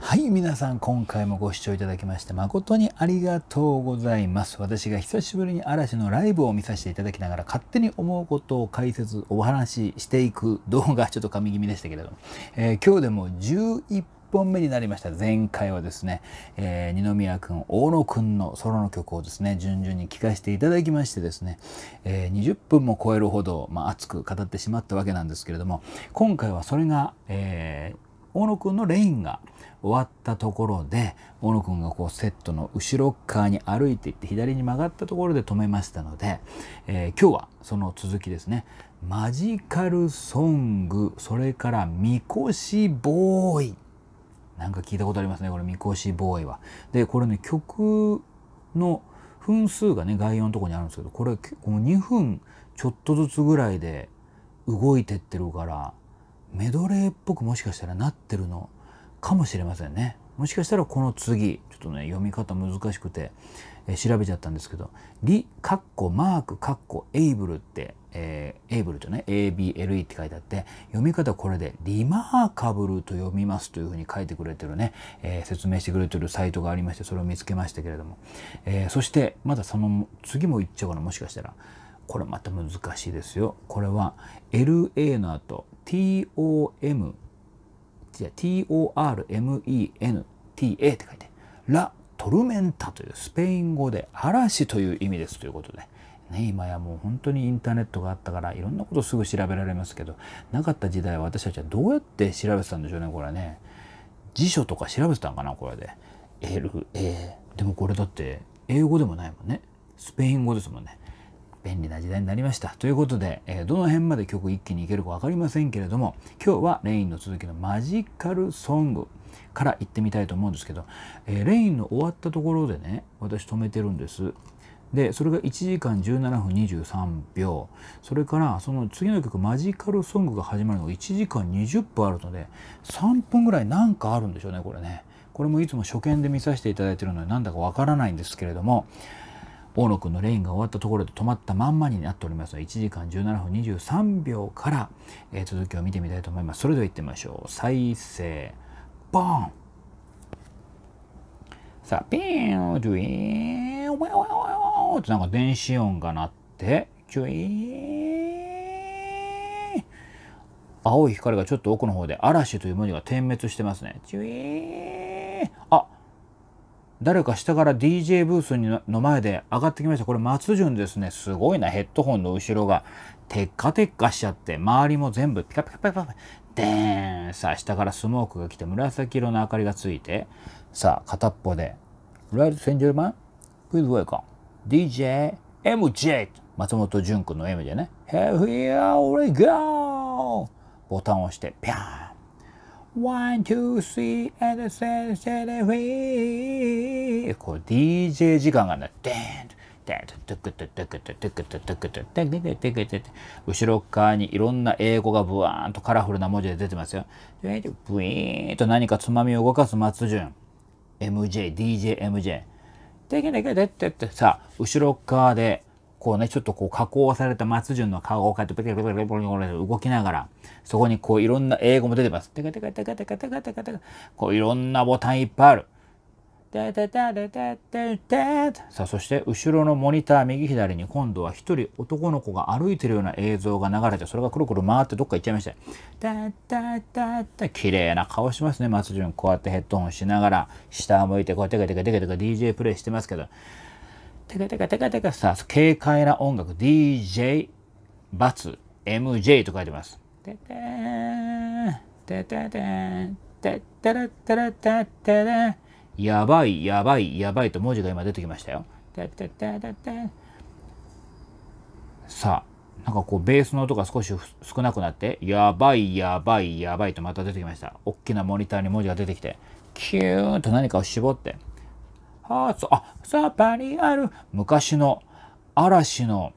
はい、皆さん、今回もご視聴いただきまして誠にありがとうございます。私が久しぶりに嵐のライブを見させていただきながら勝手に思うことを解説、お話ししていく動画、ちょっと神気味でしたけれども、えー、今日でも11本目になりました。前回はですね、えー、二宮くん、大野くんのソロの曲をですね、順々に聴かせていただきましてですね、えー、20分も超えるほど、まあ、熱く語ってしまったわけなんですけれども、今回はそれが、えー、大野くんのレインが、終わったところで小野くんがこうセットの後ろ側に歩いていって左に曲がったところで止めましたので、えー、今日はその続きですねマジカルソングそれからみこしボーイなんか聞いたことありますねこれみこしボーイは。でこれね曲の分数がね概要のとこにあるんですけどこれ結構2分ちょっとずつぐらいで動いてってるからメドレーっぽくもしかしたらなってるのかもしれませんね。もしかしたらこの次ちょっとね読み方難しくて、えー、調べちゃったんですけど「リ」カッコマークカッコエイブルって、えー、エイブルとね ABLE って書いてあって読み方これで「リマーカブル」と読みますというふうに書いてくれてるね、えー、説明してくれてるサイトがありましてそれを見つけましたけれども、えー、そしてまだその次も言っちゃうかなもしかしたら。これまた難しいですよ。これは LA の後 TOM tormenta って書いて、ラ・トルメンタというスペイン語で嵐という意味ですということで、ね、今やもう本当にインターネットがあったからいろんなことすぐ調べられますけどなかった時代は私たちはどうやって調べてたんでしょうねこれね辞書とか調べてたんかなこれで LA でもこれだって英語でもないもんねスペイン語ですもんね便利な時代になりました。ということで、えー、どの辺まで曲一気にいけるか分かりませんけれども、今日はレインの続きのマジカルソングから行ってみたいと思うんですけど、えー、レインの終わったところでね、私止めてるんです。でそれが1時間17分23秒それからその次の曲マジカルソングが始まるのが1時間20分あるので3分ぐらいなんかあるんでしょうねこれねこれもいつも初見で見させていただいてるのでなんだかわからないんですけれども大野くんのレインが終わったところで止まったまんまになっておりますので1時間17分23秒から、えー、続きを見てみたいと思いますそれではいってみましょう再生ボンさあピーンドゥイーンウェウェウェウェってなんか電子音が鳴ってチュイーン青い光がちょっと奥の方で嵐という文字が点滅してますね。チュイーあ誰か下から DJ ブースの前で上がってきました。これ松潤ですね。すごいな。ヘッドホンの後ろがテッカテッカしちゃって、周りも全部ピカピカピカピカ。でーん。さあ、下からスモークが来て、紫色の明かりがついて、さあ、片っぽで、ライト・センジェルマン、Please welcome DJ MJ 松本潤くんの M でね、Here we go! ボタンを押して、ぴゃーン One, two, three, and then set it free. こう DJ 時間がね、デーンと。後ろ側にいろんな英語がブワーンとカラフルな文字で出てますよ。ブイーンと何かつまみを動かす松潤。MJ、DJ、MJ。さあ、後ろ側でこうね、ちょっとこう加工された松潤の顔をこうやってペケペケペケ動きながら、そこにこういろんな英語も出てます。テカテカテカテカテカテカテカ。こういろんなボタンいっぱいある。さあそして後ろのモニター右左に今度は一人男の子が歩いてるような映像が流れてそれがくるくる回ってどっか行っちゃいましたたたたた綺麗な顔しますね松潤こうやってヘッドホンしながら下向いてこうやってテカテカテカテカ DJ プレイしてますけどテカテカテカテカさ、軽快な音楽、DJ、バツ、MJ と書いてます。やばい、やばい、やばいと文字が今出てきましたよ。さあ、なんかこうベースの音が少し少なくなって、やばい、やばい、やばいとまた出てきました。おっきなモニターに文字が出てきて、キューンと何かを絞って。ハーツ、あ、サパリある昔の嵐の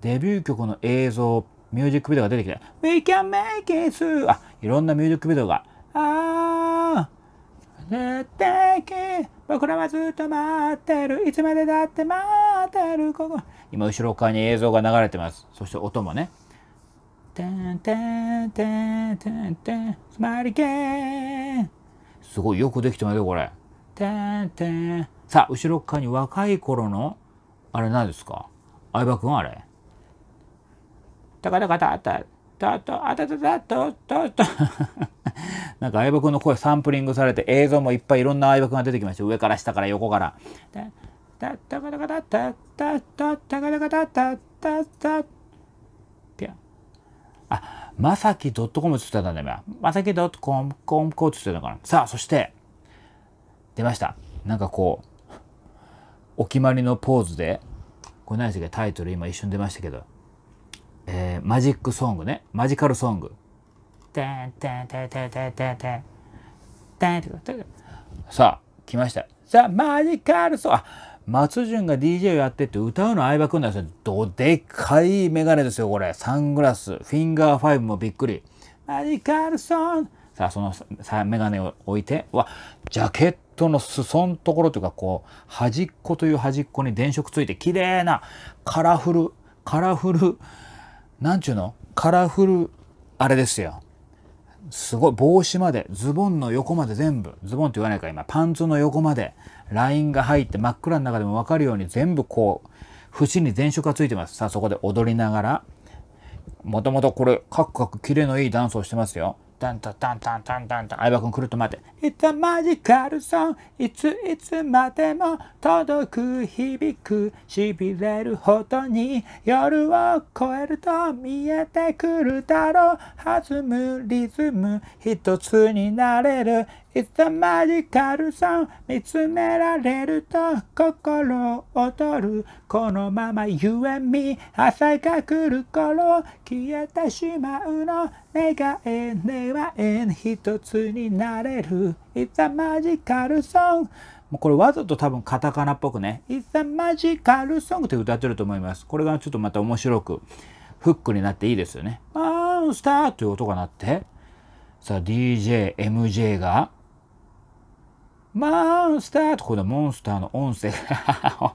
デビュー曲の映像、ミュージックビデオが出てきて、We can make it through! あ、いろんなミュージックビデオが、あー、絶対僕らはずっと待ってる。いつまでだって待ってる。ここ。今、後ろ側に映像が流れてます。そして音もね。てんてんてんてんてん、スマリケーン。すごいよくできてますよ、これ。てんてん。さあ、後ろ側に若い頃の、あれ何ですか相葉くんあれ。たか なんか相葉くんの声サンプリングされて映像もいっぱいいろんな相葉くんが出てきました。上から下から横から。たたかたかたたたたまさき .com つってたんだよ。まさき .com コムコつってたから。さあ、そして、出ました。なんかこう、お決まりのポーズでこれ何でしたタイトル今一瞬出ましたけど、えー、マジックソングねマジカルソング。さあ来ましたさあマジカルソング松潤が DJ をやってって歌うの相葉君なんですよどでかいメガネですよこれサングラスフィンガー5もびっくりマジカルソングさあ、そのさ、メガネを置いて、わ、ジャケットの裾のところというか、こう、端っこという端っこに電飾ついて、綺麗な、カラフル、カラフル、なんちゅうのカラフル、あれですよ。すごい、帽子まで、ズボンの横まで全部、ズボンって言わないか、今、パンツの横まで、ラインが入って、真っ暗の中でもわかるように、全部こう、節に電飾がついてます。さあ、そこで踊りながら、もともとこれ、カクカクキレのいいダンスをしてますよ。タンタタンタンタンタンタン相葉ん来ると待って「It's a magical song いついつまでも届く響くしびれるほどに夜を越えると見えてくるだろう弾むリズム一つになれるいつまでカルさん見つめられると心躍るこのままゆえみ、朝が来る頃消えてしまうの願え願ひ一つになれるいつまでカルさんもうこれわざと多分カタカナっぽくね「It's a magical song」って歌ってると思います。これがちょっとまた面白くフックになっていいですよね。モンスターという音が鳴ってさあ DJMJ がモンスターとこのモンスターの音声。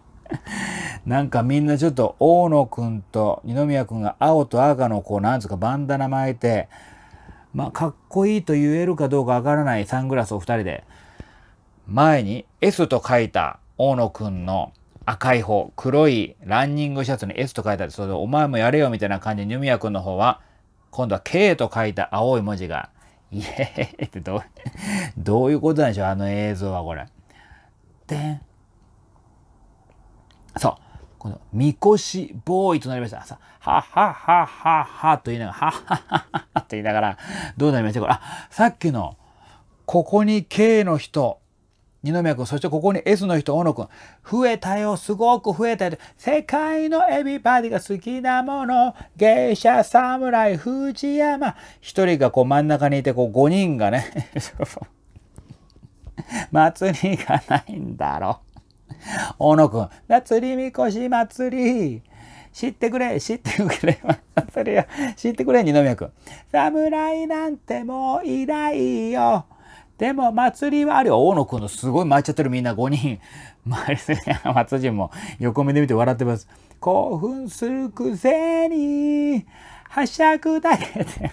なんかみんなちょっと大野くんと二宮くんが青と赤のこうなんつうかバンダナ巻いて、まあかっこいいと言えるかどうかわからないサングラスを2人で、前に S と書いた大野くんの赤い方、黒いランニングシャツに S と書いたそれでお前もやれよみたいな感じで二宮くんの方は、今度は K と書いた青い文字がイエーイってどう、どういうことなんでしょうあの映像はこれ。で、そう。この、みこしボーイとなりました。さ、はっはっはっはっはと言いながら、はっはっはっはと言いながら、どうなりましたこれ、あ、さっきの、ここに K の人二宮君、そしてここに S の人、小野君。増えたよ、すごく増えたよ。世界のエビーディが好きなもの。芸者、侍、藤山。一人がこう真ん中にいて、こう5人がね。祭りがないんだろう。小野君、祭りみこし祭り。知ってくれ、知ってくれ。祭り知ってくれ、二宮君。侍なんてもういないよ。でも祭りはあるよ。大野くんのすごい巻いちゃってるみんな5人。周 りす松人も横目で見て笑ってます。興奮するくせに、はしゃぐだけで。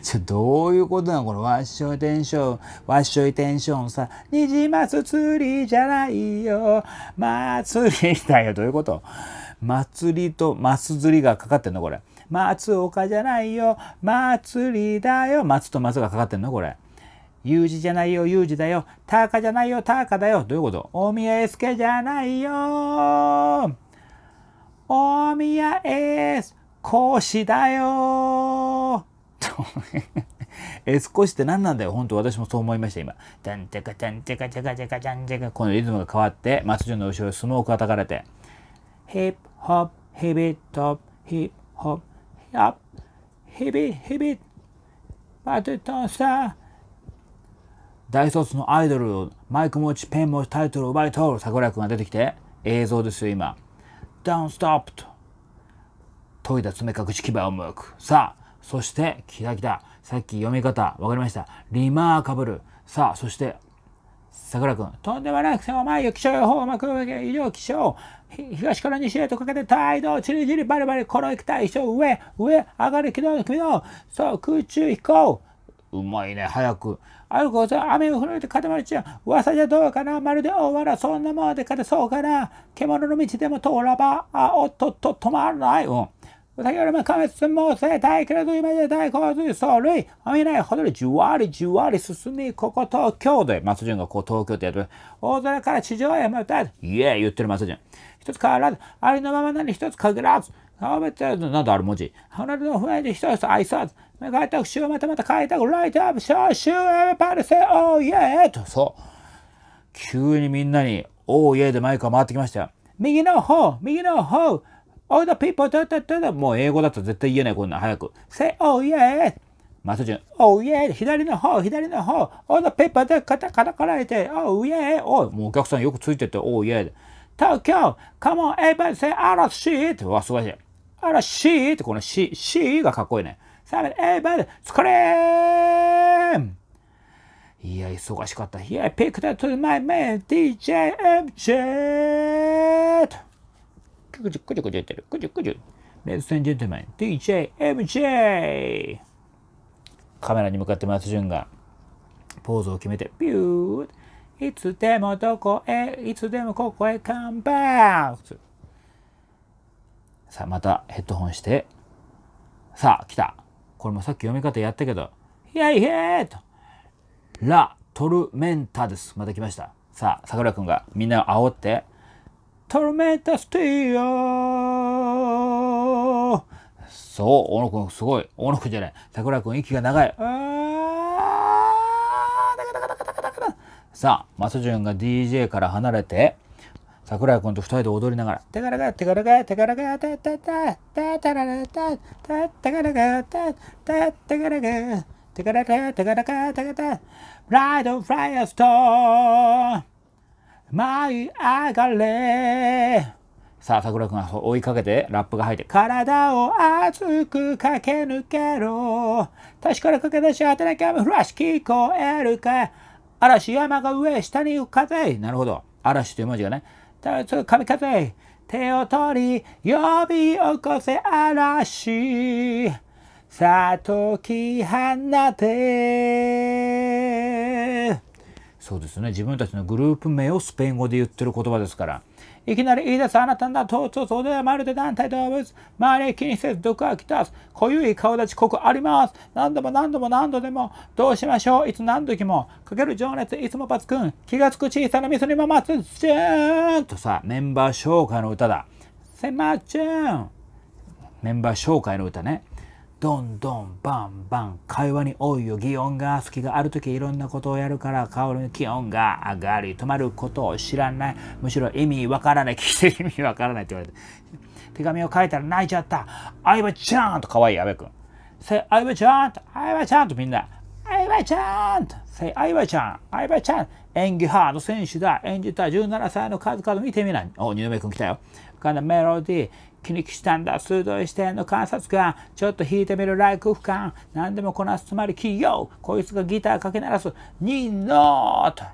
ちょ、どういうことなのこのわっしょいテンション、わっしょいテンションさ、にじます釣りじゃないよ。祭りだよ。どういうこと祭りとマス釣りがかかってんのこれ。松岡じゃないよ祭りだよ松と松がかかってんのこれ。有事じゃないよ有事だよタカじゃないよタカだよどういうこと大宮 SK じゃないよ大宮 S 講師だよ エスコシって何なんだよ本当私もそう思いました今。ちゃんちゃかちゃんちゃかちゃかちゃかちゃんちゃかこのリズムが変わって松潤の後ろにスモークがたかれて。ヒッホッヘビトヒホッアッヘビヘビバテトサ大卒のアイドルをマイク持ちペン持ちタイトルを奪い取る桜君が出てきて映像ですよ今 Don't stop と研いだ爪隠し牙を向くさあそしてキラキラさっき読み方分かりましたリマーカブルさあそして桜君、とんでもなく狭いよ。気象予報幕上、医療気象。東から西へとかけて、態度、ちりじり、バリバリ、この行きたい人、上、上、上がる軌道、軌道、そう、空中飛行。うまいね、早く。歩くこと雨を降られて固まるちゃう。噂じゃどうかなまるで大笑そんなもんで勝てそうかな獣の道でも通らば、あ、おっとっと、止まらない。うん。お先ほども加滅寸猛性大からというまで大洪水藻類お見ないほどにじわりじわり進みここ東京で松潤がこう東京ってやってる大空から地上へまたいえ言ってる松潤一つ変わらずありのままなり一つ限らず顔べてなどある文字離れの船安で一つ愛さず目が開く週またまた開拓ライトアップ消臭エヴパルセオイエーとそう急にみんなにオーイエーでマイクが回ってきましたよ右の方右の方おい l ピーポー、たたたたもう英語だと絶対言えない、こんな早く。say, oh yeah! マスジュン、oh yeah! 左の方、左の方、おい l t ー e ーでカタカタかられて、おいえ、おもうお客さんよくついてて、oh yeah! 東京、come on, e v e r y b o d s わ、すごいね。RC! ってこの C、C がかっこいいね。さらに、e v e b れーんいや、忙しかった。いや、ピクターと my man, DJ, MJ! くじゅくじゅくじゅってる。くじゅくじゅ。レッツエンジェントマン、DJ、MJ! カメラに向かって松潤がポーズを決めて、ビューいつでもどこへ、いつでもここへ、カンバートさあ、またヘッドホンして、さあ、来た。これもさっき読み方やったけど、ヒェイヒェイと、ラ・トルメンタです。また来ました。さあ、桜くんがみんなを煽って、トルメンタスティ s t そう、大野くんすごい。大野くんじゃない。桜くん息が長い。さあ、マスジュンが DJ から離れて、桜井君と二人で踊りながら、てからが、てからが、てからが、たたた、たたららた、たたからが、たたたからが、てからが、てからが、からた、ライドフライアストーン舞い上がれさあ桜くんが追いかけてラップが入って体を熱く駆け抜けろ確から駆け出し当てなきゃフラッシュ聞こえるか嵐山が上下に浮か風なるほど嵐という文字がね風手を取り呼び起こせ嵐さあ解き放てそうですね自分たちのグループ名をスペイン語で言ってる言葉ですからいきなり「言い出すあなただとととでまるで団体動物周り気にせず毒は来たす濃ゆい顔立ち濃くあります何度も何度も何度でもどうしましょういつ何時もかける情熱いつもパツくん気がつく小さなミスにも待つじゅーんとさメンバー紹介の歌だ「せまちゅん」メンバー紹介の歌ねどんどんバンバン会話に多いよ擬音が好きがある時いろんなことをやるから香りの気温が上がり止まることを知らないむしろ意味わからない聞いて意味わからないって言われて手紙を書いたら泣いちゃった相葉ちゃんと可愛い阿部君相葉ちゃんと相葉ちゃんとみんな相葉ちゃんと相葉ちゃん相葉ちゃん演技派の選手だ演じた17歳の数々見てみないお二宮君来たよ Kind of 気にしたんだ鋭い視点の観察官ちょっと弾いてみる来空感何でもこなすつまり企業こいつがギターかけ鳴らすニーノーと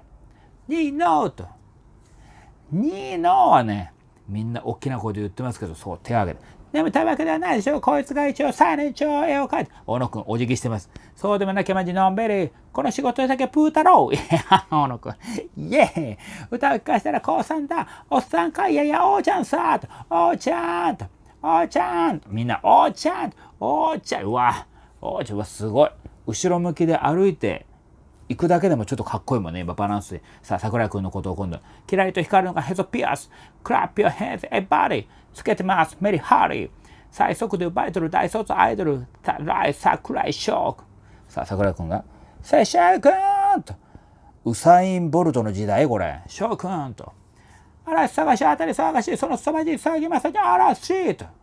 ニーノーとニーノーはねみんな大きな声で言ってますけどそう手を挙げるでもたわけではないでしょこいつが一応最年長絵を描いて。小野くん、お辞儀してます。そうでもなきゃマジのんべり。この仕事だけプー太郎。いや、小野くん。イエーイ。歌を聴かせたらさんだ。おっさんかいやいや、おーちゃんさと。おーちゃんと。おーちゃんと。みんな、おーちゃんと。おーちゃん。うわ、おーちゃんはすごい。後ろ向きで歩いて行くだけでもちょっとかっこいいもんね、今バランスで。さあ、桜井君のことを今度、キラリと光るのがヘソピアス、クラップ your hands, everybody! つけてます、メリハリー最速で奪イトる大卒アイドル、たらい桜井翔さあ、桜井君が、セシャー君と、ウサイン・ボルトの時代、これ、翔君と、嵐探し、当たり探し、そのすさまじい騒ぎまさに嵐と。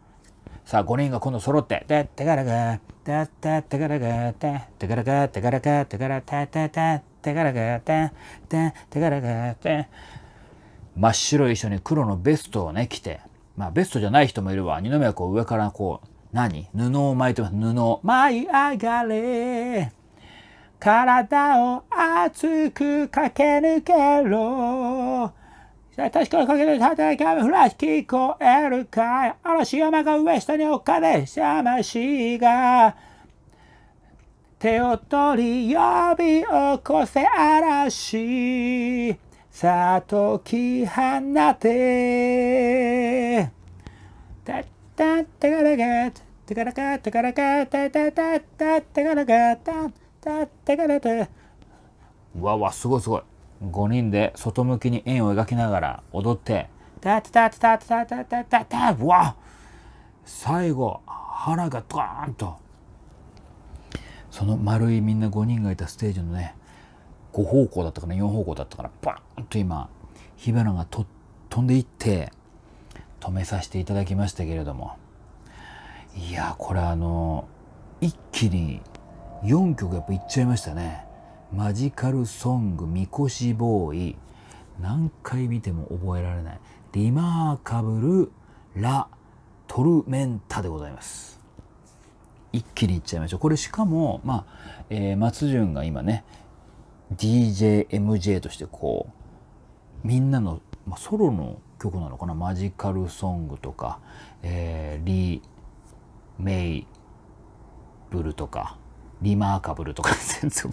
さあ、5人が今度揃って、で、てからが、たたてからが、た、てからが、てからが、てからたたた、てからが、た、た、てからが、た。真っ白い衣装に黒のベストをね、着て、まあ、ベストじゃない人もいるわ二宮こう上からこう、何布を巻いてます。布。舞い上がれ。体を熱く駆け抜けろ。確かにかける働き雨フラッシュ聞こえるかい嵐山が上下に置かれゃましが手を取り呼び起こせ嵐さあ解き放てたったたからがたからかたからかたたたたたからかたたたからたわわすごいすごい5人で外向きに円を描きながら踊って、タタタタタタタタタタわ最後、腹がドーンと。その丸いみんな5人がいたステージのね、5方向だったかな、4方向だったかな、バーンと今、火花がと飛んでいって、止めさせていただきましたけれども。いや、これあの、一気に4曲やっぱいっちゃいましたね。マジカルソング、みこボーイ、何回見ても覚えられない、リマーカブル・ラ・トルメンタでございます。一気にいっちゃいましょう。これしかも、まあ、えー、松潤が今ね、DJMJ としてこう、みんなの、まあ、ソロの曲なのかな、マジカルソングとか、えー、リ・メイブルとか、リマーカブルとか、全然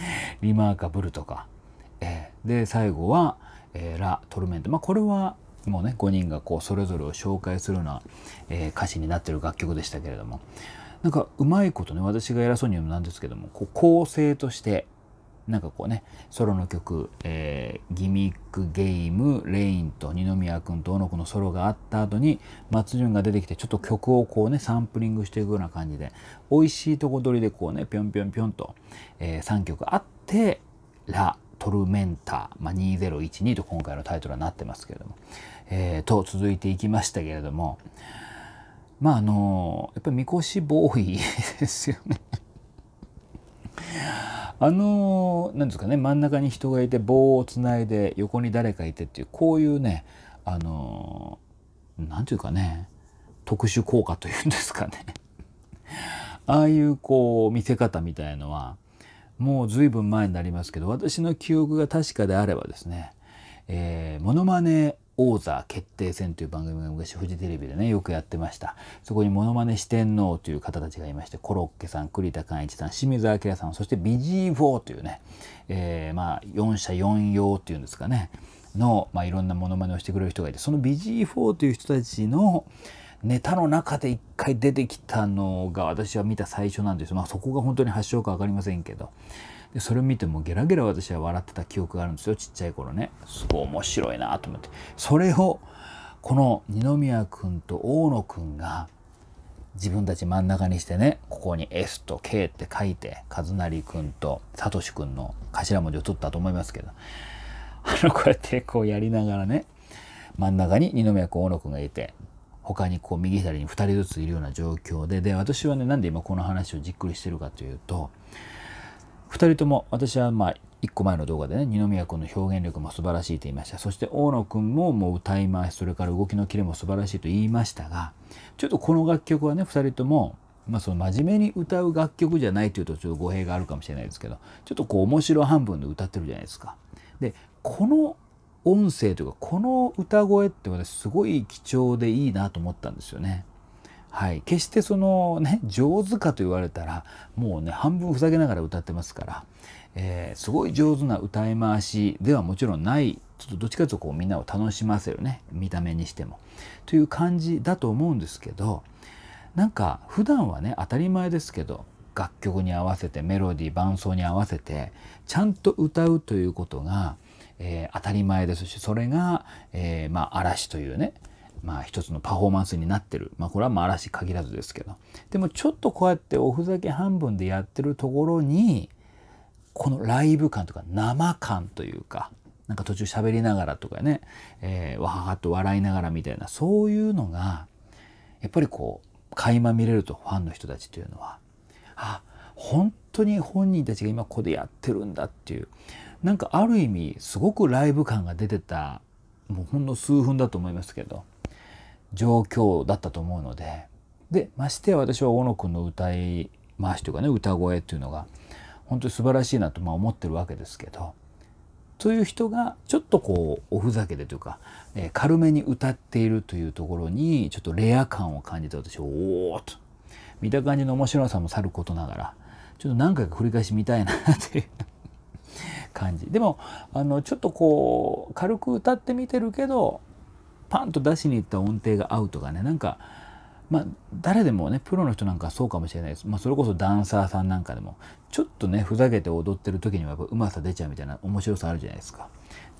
リマーカブルとか、えー、で最後は、えー、ラ・トルメント、まあ、これはもうね5人がこうそれぞれを紹介するような、えー、歌詞になってる楽曲でしたけれどもなんかうまいことね私が偉そうに言うのなんですけどもこう構成としてなんかこうね、ソロの曲、えー、ギミックゲーム、レインと二宮君と小野君のソロがあった後に、松潤が出てきて、ちょっと曲をこうね、サンプリングしていくような感じで、美味しいとこ取りでこうね、ぴょんぴょんぴょんと、えー、3曲あって、ラ・トルメンタ、まあ、2012と今回のタイトルはなってますけれども、えー、と続いていきましたけれども、まああのやっぱりみこしボーイですよねあの何ですかね真ん中に人がいて棒をつないで横に誰かいてっていうこういうねあの何て言うかね特殊効果というんですかね ああいうこう見せ方みたいのはもう随分前になりますけど私の記憶が確かであればですねえー、モノマネ王座決定戦という番組が昔フジテレビでね、よくやってました。そこにモノマネ四天王という方たちがいまして、コロッケさん、栗田寛一さん、清水明さん、そしてビジー4というね、えー、まあ、4社4用っていうんですかね、の、まあ、いろんなモノマネをしてくれる人がいて、そのビジー4という人たちの、ネタの中で一回出てきたのが私は見た最初なんですまあそこが本当に発祥か分かりませんけど。でそれを見てもゲラゲラ私は笑ってた記憶があるんですよちっちゃい頃ねすごい面白いなと思ってそれをこの二宮君と大野君が自分たち真ん中にしてねここに S と K って書いて和成君と聡君の頭文字を取ったと思いますけどあのこうやってこうやりながらね真ん中に二宮君大野君がいて他にこう右左に2人ずついるような状況でで私はねなんで今この話をじっくりしてるかというと2人とも私はまあ1個前の動画でね二宮君の表現力も素晴らしいと言いましたそして大野君ももう歌い回しそれから動きのキレも素晴らしいと言いましたがちょっとこの楽曲はね2人とも、まあ、その真面目に歌う楽曲じゃないというとちょっと語弊があるかもしれないですけどちょっとこう面白半分で歌ってるじゃないですか。でこの音声というかこの歌声って私すごい貴重でいいなと思ったんですよね。はい、決してそのね上手かと言われたらもうね半分ふざけながら歌ってますから、えー、すごい上手な歌い回しではもちろんないちょっとどっちかというとこうみんなを楽しませるね見た目にしてもという感じだと思うんですけどなんか普段はね当たり前ですけど楽曲に合わせてメロディー伴奏に合わせてちゃんと歌うということが、えー、当たり前ですしそれが、えー、まあ、嵐というねまあ一つのパフォーマンスになってる。まあこれはまあ嵐限らずですけど。でもちょっとこうやっておふざけ半分でやってるところに、このライブ感とか生感というか、なんか途中喋りながらとかね、えー、わははっと笑いながらみたいな、そういうのが、やっぱりこう、垣間見れると、ファンの人たちというのは。あ、本当に本人たちが今ここでやってるんだっていう。なんかある意味、すごくライブ感が出てた、もうほんの数分だと思いますけど、状況だったと思うのででましてや私は小野くんの歌い回しというかね歌声っていうのが本当に素晴らしいなとまあ思ってるわけですけどという人がちょっとこうおふざけでというか、えー、軽めに歌っているというところにちょっとレア感を感じて私おおと見た感じの面白さもさることながらちょっと何回か繰り返し見たいなっていう 感じでもあのちょっとこう軽く歌ってみてるけどパンと出しに行った音程が合うとかねなんかまあ、誰でもねプロの人なんかそうかもしれないです、まあ、それこそダンサーさんなんかでもちょっとねふざけて踊ってる時にはやっぱうまさ出ちゃうみたいな面白さあるじゃないですか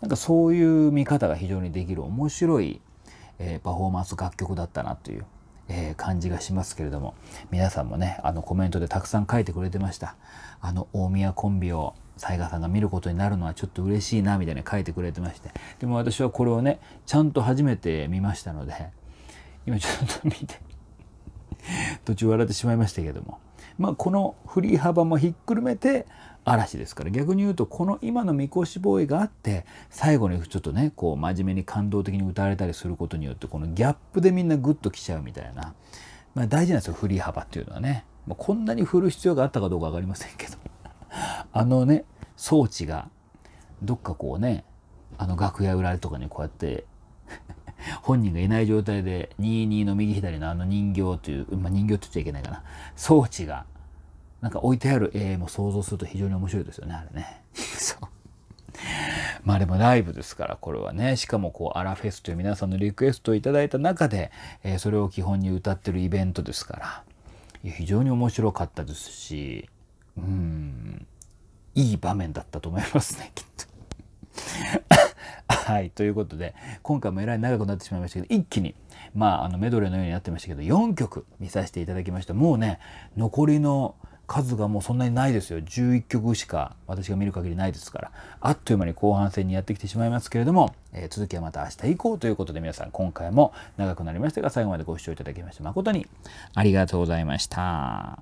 なんかそういう見方が非常にできる面白い、えー、パフォーマンス楽曲だったなという、えー、感じがしますけれども皆さんもねあのコメントでたくさん書いてくれてましたあの大宮コンビを雑賀さんが見ることになるのはちょっと嬉しいなみたいな書いてくれてましてでも私はこれをねちゃんと初めて見ましたので今ちょっと見て途中笑ってしまいましたけどもまあこの振り幅もひっくるめて嵐ですから逆に言うとこの今の「みこしボーイ」があって最後にちょっとねこう真面目に感動的に歌われたりすることによってこのギャップでみんなグッときちゃうみたいな、まあ、大事なんですよ振り幅っていうのはね、まあ、こんなに振る必要があったかどうか分かりませんけどあのね、装置が、どっかこうね、あの楽屋裏とかにこうやって、本人がいない状態で、22の右左のあの人形という、まあ、人形って言っちゃいけないかな、装置が、なんか置いてある絵も想像すると非常に面白いですよね、あれね。そう。まあでもライブですから、これはね。しかもこう、アラフェスという皆さんのリクエストをいただいた中で、えー、それを基本に歌ってるイベントですから、非常に面白かったですし、うんいい場面だったと思いますね きっと。はいということで今回もえらい長くなってしまいましたけど一気に、まあ、あのメドレーのようになってましたけど4曲見させていただきましたもうね残りの数がもうそんなにないですよ11曲しか私が見る限りないですからあっという間に後半戦にやってきてしまいますけれども、えー、続きはまた明日以降ということで皆さん今回も長くなりましたが最後までご視聴いただきまして誠にありがとうございました。